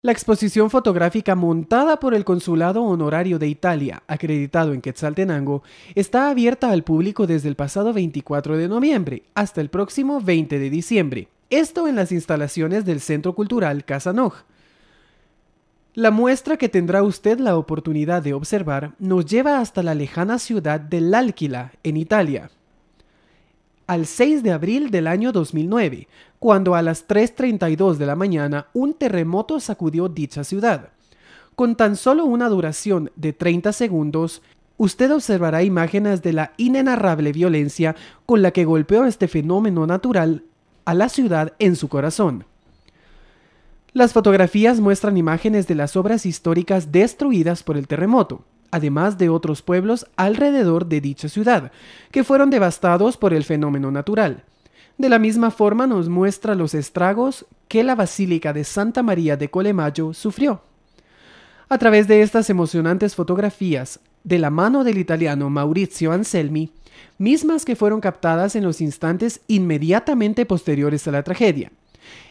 La exposición fotográfica montada por el Consulado Honorario de Italia, acreditado en Quetzaltenango, está abierta al público desde el pasado 24 de noviembre hasta el próximo 20 de diciembre. Esto en las instalaciones del Centro Cultural Casanoj. La muestra que tendrá usted la oportunidad de observar nos lleva hasta la lejana ciudad de L'Alquila, en Italia al 6 de abril del año 2009, cuando a las 3.32 de la mañana un terremoto sacudió dicha ciudad. Con tan solo una duración de 30 segundos, usted observará imágenes de la inenarrable violencia con la que golpeó este fenómeno natural a la ciudad en su corazón. Las fotografías muestran imágenes de las obras históricas destruidas por el terremoto además de otros pueblos alrededor de dicha ciudad, que fueron devastados por el fenómeno natural. De la misma forma nos muestra los estragos que la Basílica de Santa María de Colemayo sufrió. A través de estas emocionantes fotografías, de la mano del italiano Maurizio Anselmi, mismas que fueron captadas en los instantes inmediatamente posteriores a la tragedia,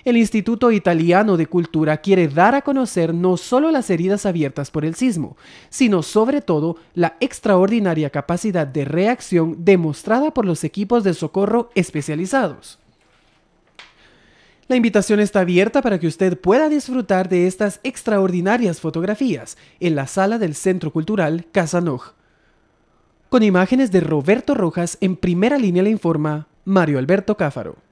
el Instituto Italiano de Cultura quiere dar a conocer no solo las heridas abiertas por el sismo, sino sobre todo la extraordinaria capacidad de reacción demostrada por los equipos de socorro especializados. La invitación está abierta para que usted pueda disfrutar de estas extraordinarias fotografías en la sala del Centro Cultural Casa Con imágenes de Roberto Rojas, en primera línea le informa Mario Alberto Cáfaro.